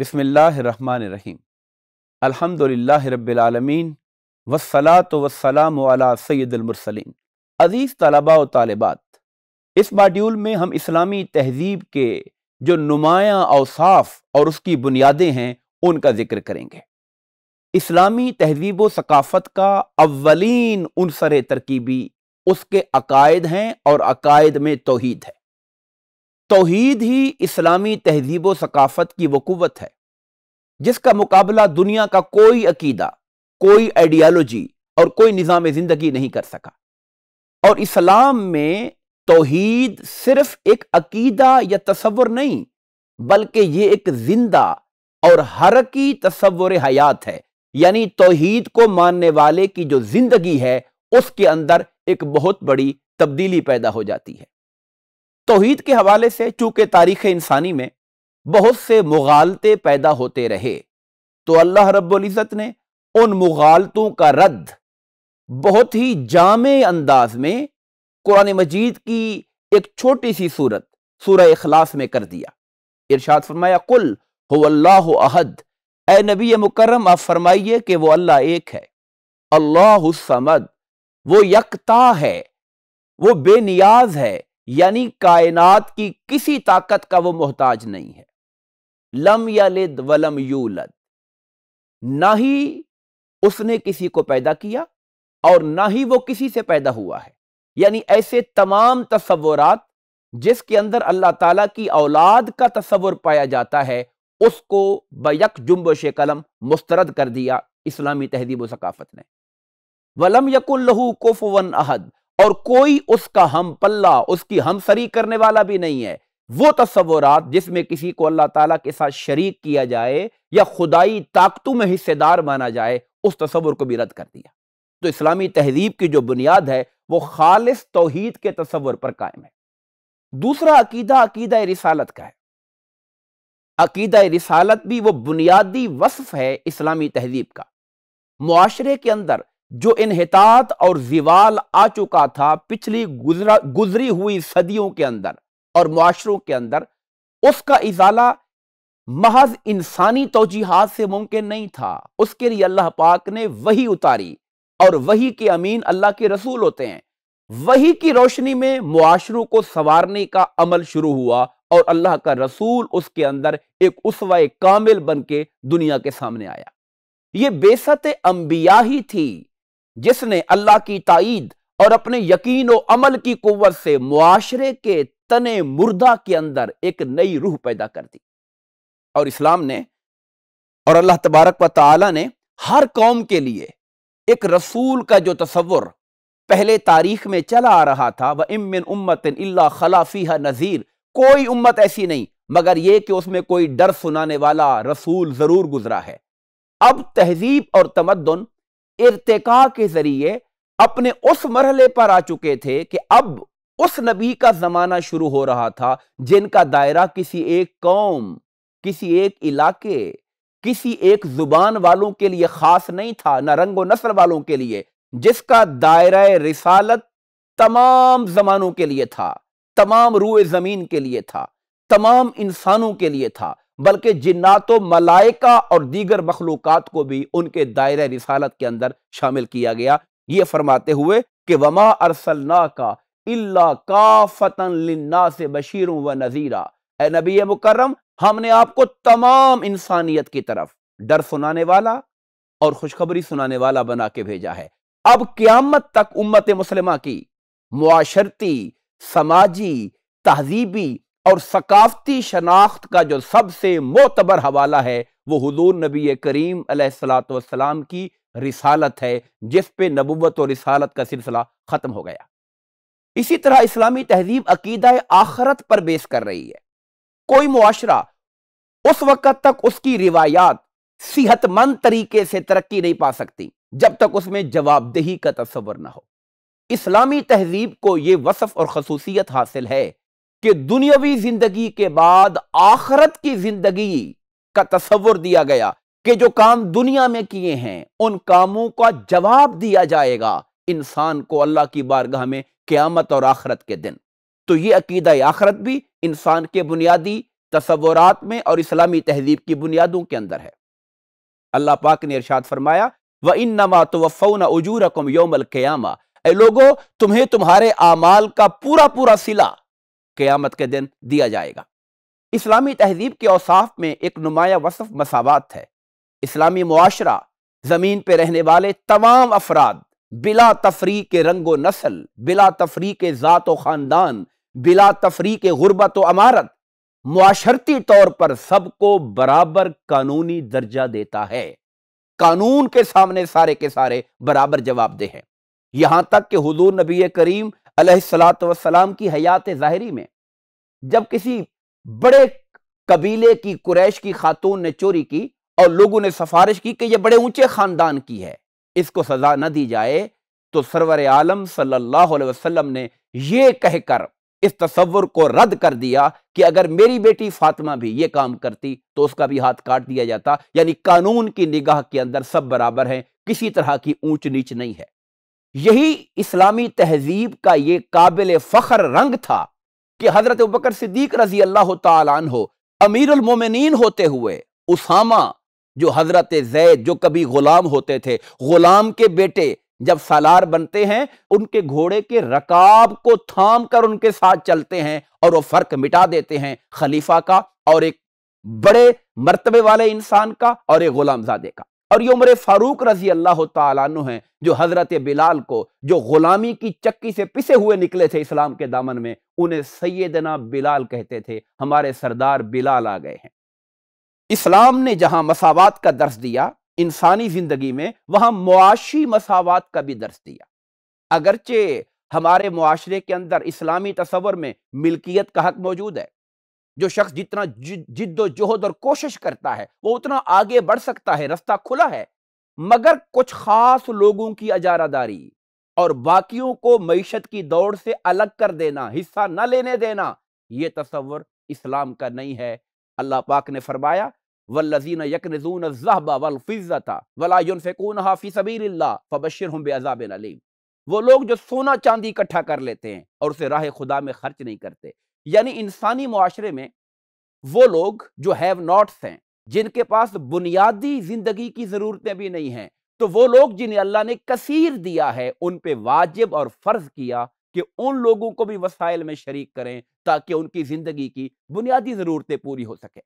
बसमीम अलहमदिल्ला रबालमीन वसलात वसलाम सैदमरसलिन अज़ीज़ तलबा व तालबात इस मॉड्यूल में हम इस्लामी तहजीब के जो नुमाया अवसाफ और उसकी बुनियादें हैं उनका जिक्र करेंगे इस्लामी तहजीब व सकाफ़त का अवलिन उनसर तरकीबी उसके अकायद हैं और अकायद में तोहद है तोहीद ही इस्लामी तहजीब सकाफत की वकूवत है जिसका मुकाबला दुनिया का कोई अकीदा कोई आइडियालॉजी और कोई निज़ाम ज़िंदगी नहीं कर सका और इस्लाम में तोहीद सिर्फ एक अकीदा या तस्वर नहीं बल्कि ये एक जिंदा और हर की तस्वर हयात है यानी तोहीद को मानने वाले की जो जिंदगी है उसके अंदर एक बहुत बड़ी तब्दीली पैदा हो जाती है तोहीद के हवाले से चूंकि तारीख इंसानी में बहुत से मुगालते पैदा होते रहे तो अल्लाह रब्ज़त ने उन मुगालतों का रद्द बहुत ही जाम अंदाज में कुरान मजीद की एक छोटी सी सूरत सूरह इखलास में कर दिया इरशाद फरमाया कुल हो अहद ए नबी मुकर्रम आप फरमाइए कि वो अल्लाह एक है अल्लाह समद वो यकता है वो बेनियाज है यानी कायनात की किसी ताकत का वो मोहताज नहीं है लम यलिद वलम यूलद ना ही उसने किसी को पैदा किया और ना ही वो किसी से पैदा हुआ है यानी ऐसे तमाम तस्वुरात जिसके अंदर अल्लाह ताला की औलाद का तस्वुर पाया जाता है उसको बयक जुम्बश कलम मुस्तरद कर दिया इस्लामी तहजीब सकाफत ने वलम यकुल्लहू वन अहद और कोई उसका हम पल्ला उसकी हमसरी करने वाला भी नहीं है वो तस्वरत जिसमें किसी को अल्लाह ताला के साथ शरीक किया जाए या खुदाई ताकतों में हिस्सेदार माना जाए उस तस्वुर को भी रद्द कर दिया तो इस्लामी तहजीब की जो बुनियाद है वो खालिस तोहहीद के तस्वर पर कायम है दूसरा अकीदा अकीदा रिसालत का है अकीदा रिसालत भी वो बुनियादी वसफ है इस्लामी तहजीब का माशरे के अंदर जो इनहतात और जीवाल आ चुका था पिछली गुजरा गुजरी हुई सदियों के अंदर और मुआरों के अंदर उसका इजाला महज इंसानी तोजीहत से मुमकिन नहीं था उसके लिए अल्लाह पाक ने वही उतारी और वही के अमीन अल्लाह के रसूल होते हैं वही की रोशनी में मुआशरों को संवारने का अमल शुरू हुआ और अल्लाह का रसूल उसके अंदर एक उसवा कामिल बन के दुनिया के सामने आया ये बेसत अंबिया ही थी जिसने अल्लाह की ताइद और अपने यकीन और अमल की कुत से मुआरे के तने मुर्दा के अंदर एक नई रूह पैदा कर दी और इस्लाम ने और अल्लाह तबारक व ताली ने हर कौम के लिए एक रसूल का जो तस्वुर पहले तारीख में चला आ रहा था वह इमिन उम्मत अल्ला खलाफी नज़ीर कोई उम्मत ऐसी नहीं मगर यह कि उसमें कोई डर सुनाने वाला रसूल ज़रूर गुजरा है अब तहजीब और तमदन इरतका के जरिए अपने उस मरहले पर आ चुके थे कि अब उस नबी का जमाना शुरू हो रहा था जिनका दायरा किसी एक कौम किसी एक इलाके किसी एक जुबान वालों के लिए खास नहीं था ना रंग नस्ल वालों के लिए जिसका दायरा रिसालत तमाम जमानों के लिए था तमाम रूए जमीन के लिए था तमाम इंसानों के लिए था बल्कि जिन्नातों मलाइका और दीगर मखलूक को भी उनके दायरे रिसालत के अंदर शामिल किया गया ये फरमाते हुए कि वमा अरसलना का इल्ला का से बशीर व नज़ीरा ए नबी मुकर्रम हमने आपको तमाम इंसानियत की तरफ डर सुनाने वाला और खुशखबरी सुनाने वाला बना के भेजा है अब क्यामत तक उम्मत मुसलमा की मुआशरती समाजी तहजीबी और सकाफती शनाख्त का जो सबसे मोतबर हवाला है वो हजूर नबी करीम सलाम की रिसालत है जिस पे नबूत और रिसालत का सिलसिला ख़त्म हो गया इसी तरह इस्लामी तहजीब अकीदा आखरत पर बेस कर रही है कोई मुआशरा उस वक़्त तक उसकी रिवायात सेहतमंद तरीके से तरक्की नहीं पा सकती जब तक उसमें जवाबदेही का तस्वर ना हो इस्लामी तहजीब को यह वसफ़ और खसूसियत हासिल है कि दुनियावी जिंदगी के बाद आखरत की जिंदगी का तस्वुर दिया गया कि जो काम दुनिया में किए हैं उन कामों का जवाब दिया जाएगा इंसान को अल्लाह की बारगाह में क्यामत और आखरत के दिन तो ये अकीदा आखरत भी इंसान के बुनियादी तस्वुरात में और इस्लामी तहजीब की बुनियादों के अंदर है अल्लाह पाक ने इरशाद फरमाया व इन नमा तो वफ़ौना उजूरकम योमल क़यामा ए लोगो तुम्हें तुम्हारे आमाल का पूरा पूरा सिला क़यामत के दिन दिया जाएगा इस्लामी तहजीब के औसाफ में एक नुमाया वसफ़ मसावत है इस्लामी मुआशरा ज़मीन पर रहने वाले तमाम अफराद बिला तफरी के रंगो नस्ल बिला तफरी के ज़ात व ख़ानदान बिला तफरी के गुरबत अमारत मुआशरती तौर पर सबको बराबर कानूनी दर्जा देता है कानून के सामने सारे के सारे बराबर जवाबदेह हैं यहां तक कि हजूर नबी करीम अलैहिस्सलाम की हयात ज़ाहरी में जब किसी बड़े कबीले की कुरैश की खातून ने चोरी की और लोगों ने सिफारिश की कि यह बड़े ऊंचे ख़ानदान की है इसको सज़ा न दी जाए तो सरवर आलम सल्लल्लाहु अलैहि वसल्लम ने यह कहकर इस तस्वुर को रद्द कर दिया कि अगर मेरी बेटी फातिमा भी ये काम करती तो उसका भी हाथ काट दिया जाता यानी कानून की निगाह के अंदर सब बराबर हैं किसी तरह की ऊंच नीच नहीं है यही इस्लामी तहजीब का ये काबिल फ़ख्र रंग था कि हज़रत बकर सिद्दीक रजी अल्लाह तहो अमीरमिन होते हुए उसामा जो हज़रत जैद जो कभी ग़ुलाम होते थे ग़ुलाम के बेटे जब सालार बनते हैं उनके घोड़े के रकाब को थाम कर उनके साथ चलते हैं और वो फ़र्क मिटा देते हैं खलीफा का और एक बड़े मर्तबे वाले इंसान का और एक ग़ुलामजादे का और ये उम्र फारूक रजी अल्लाह तु हैं जो हज़रत बिलाल को जो ग़ुलामी की चक्की से पिसे हुए निकले थे इस्लाम के दामन में उन्हें सैदना बिलाल कहते थे हमारे सरदार बिलाल आ गए हैं इस्लाम ने जहां मसावत का दर्श दिया इंसानी ज़िंदगी में वहां मुआशी मसावत का भी दर्श दिया अगरचे हमारे मुआरे के अंदर इस्लामी तस्वर में मिल्कियत का हक मौजूद है जो शख्स जितना जिद्दोजहद और कोशिश करता है वो उतना आगे बढ़ सकता है रास्ता खुला है मगर कुछ खास लोगों की अजारादारी और बाकियों को मीशत की दौड़ से अलग कर देना हिस्सा न लेने देना यह तस्वर इस्लाम का नहीं है अल्लाह पाक ने फरमाया वल्लजीन जहबा हाफ़ी सबीर फ़बशर हम अलीम वो लोग जो सोना चांदी इकट्ठा कर लेते हैं और उसे राह खुदा में खर्च नहीं करते यानी इंसानी माशरे में वो लोग जो हैव नॉट्स हैं जिनके पास बुनियादी जिंदगी की ज़रूरतें भी नहीं हैं तो वो लोग जिन्हें अल्लाह ने कसीर दिया है उन पे वाजिब और फ़र्ज़ किया कि उन लोगों को भी वसाइल में शरीक करें ताकि उनकी ज़िंदगी की बुनियादी ज़रूरतें पूरी हो सके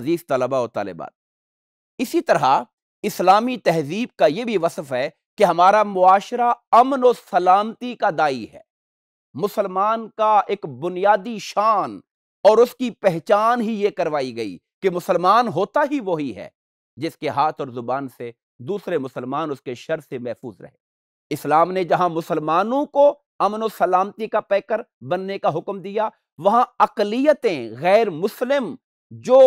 अजीज़ तलबा और तालिबा इसी तरह इस्लामी तहजीब का यह भी वसफ़ है कि हमारा मुआरा अमन और सलामती का दाई है मुसलमान का एक बुनियादी शान और उसकी पहचान ही ये करवाई गई कि मुसलमान होता ही वही है जिसके हाथ और जुबान से दूसरे मुसलमान उसके शर से महफूज रहे इस्लाम ने जहां मुसलमानों को अमन और सलामती का पैकर बनने का हुक्म दिया वहां अकलीतें गैर मुस्लिम जो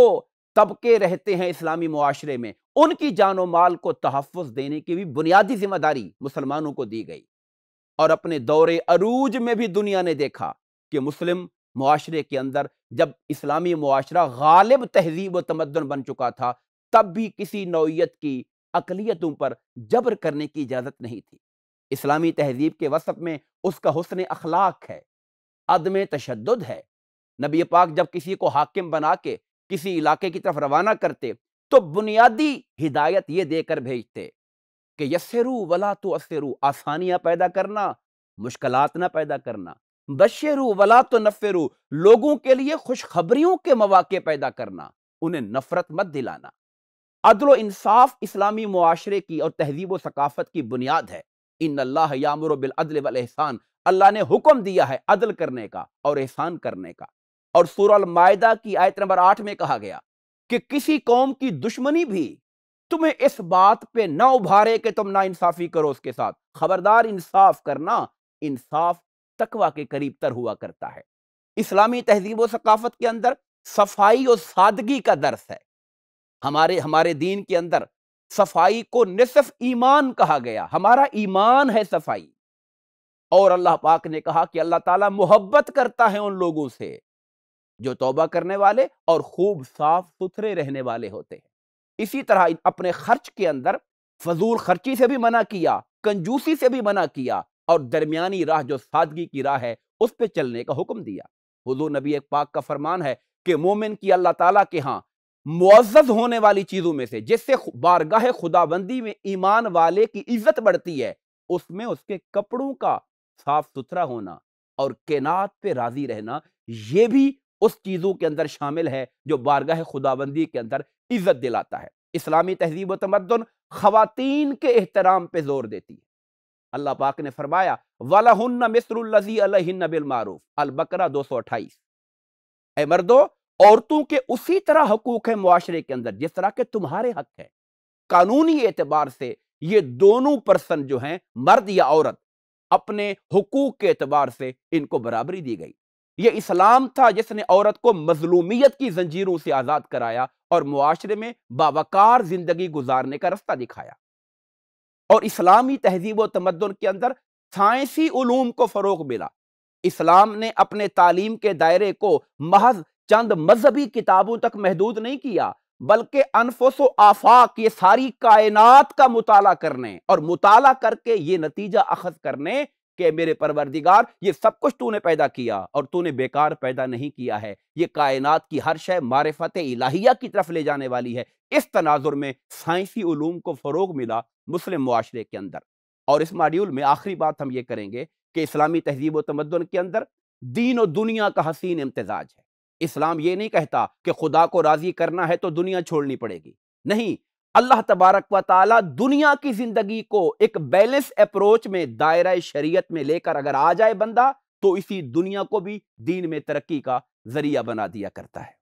तबके रहते हैं इस्लामी मुआशरे में उनकी जानो माल को तहफ़ देने की भी बुनियादी जिम्मेदारी मुसलमानों को दी गई और अपने दौरे अरूज में भी दुनिया ने देखा कि मुस्लिम माशरे के अंदर जब इस्लामी माशरा गालिब तहजीब व तमदन बन चुका था तब भी किसी नौीयत की अकलीतों पर जबर करने की इजाज़त नहीं थी इस्लामी तहजीब के वसफ़ में उसका हसन अखलाक है अदम तशद है नबी पाक जब किसी को हाकिम बना के किसी इलाके की तरफ रवाना करते तो बुनियादी हिदायत ये देकर भेजते कि यसरु वला तो असरु आसानियाँ पैदा करना मुश्किल ना पैदा करना बशरू वला तो नफरु लोगों के लिए खुशखबरियों के मौाक़े पैदा करना उन्हें नफ़रत मत दिलाना अदल इंसाफ इस्लामी मुआरे की और तहजीब सकाफ़त की बुनियाद है इन अल्लाह यामर बिलअदल वलहसान अल्लाह ने हुक्म दिया है अदल करने का और एहसान करने का और सूरल मायदा की आयत नंबर आठ में कहा गया कि किसी कौम की दुश्मनी भी तुम्हें इस बात पे ना उभारे कि तुम ना इंसाफी करो उसके साथ खबरदार इंसाफ करना इंसाफ तकवा के करीब तर हुआ करता है इस्लामी तहजीब सकाफत के अंदर सफाई और सादगी का दर्स है हमारे हमारे दीन के अंदर सफाई को निसफ ईमान कहा गया हमारा ईमान है सफाई और अल्लाह पाक ने कहा कि अल्लाह ताला मोहब्बत करता है उन लोगों से जो तौबा करने वाले और खूब साफ सुथरे रहने वाले होते हैं इसी तरह अपने खर्च के अंदर फजूल खर्ची से भी मना किया कंजूसी से भी मना किया और दरमियानी राह जो सादगी की राह है उस पर चलने का हुक्म दिया हजू नबी एक पाक का फरमान है कि मोमिन की अल्लाह ताला के यहाँ मुआज़ होने वाली चीज़ों में से जिससे बारगाह खुदाबंदी में ईमान वाले की इज्जत बढ़ती है उसमें उसके कपड़ों का साफ सुथरा होना और केनात पे राजी रहना यह भी उस चीज़ों के अंदर शामिल है जो बारगाह खुदाबंदी के अंदर इज्जत दिलाता है इस्लामी तहजीब तमदन ख़वातीन के एहतराम पर जोर देती है अल्लाह पाक ने फरमाया वाला मिसरजी अलहन्न अलबकरा दो सौ अट्ठाईस ए मर्दो औरतों के उसी तरह हकूक है मुआरे के अंदर जिस तरह के तुम्हारे हक है कानूनी एतबार से ये दोनों पर्सन जो हैं मर्द या औरत अपने हकूक के एतबार से इनको बराबरी दी गई ये इस्लाम था जिसने औरत को मजलूमियत की जंजीरों से आज़ाद कराया और मुआरे में बावकार ज़िंदगी गुजारने का रास्ता दिखाया और इस्लामी तहजीब व तमदन के अंदर साइंसी ूम को फ़रोग मिला इस्लाम ने अपने तालीम के दायरे को महज चंद मजहबी किताबों तक महदूद नहीं किया बल्कि अनफोसो आफाक ये सारी कायनात का मुताला करने और मुताला करके ये नतीजा अखज करने कि मेरे परवरदिगार ये सब कुछ तूने पैदा किया और तूने बेकार पैदा नहीं किया है ये कायनात की हर शय मारफत इलाहिया की तरफ ले जाने वाली है इस तनाजुर में साइंसी ूम को फ़रोग मिला मुस्लिम माशरे के अंदर और इस मॉड्यूल में आखिरी बात हम ये करेंगे कि इस्लामी तहजीब व तमदन के अंदर दीन और दुनिया का हसीन इम्तजाज है इस्लाम ये नहीं कहता कि खुदा को राज़ी करना है तो दुनिया छोड़नी पड़ेगी नहीं अल्लाह तबारक व ताली दुनिया की ज़िंदगी को एक बैलेंस अप्रोच में दायरा शरीयत में लेकर अगर आ जाए बंदा तो इसी दुनिया को भी दीन में तरक्की का ज़रिया बना दिया करता है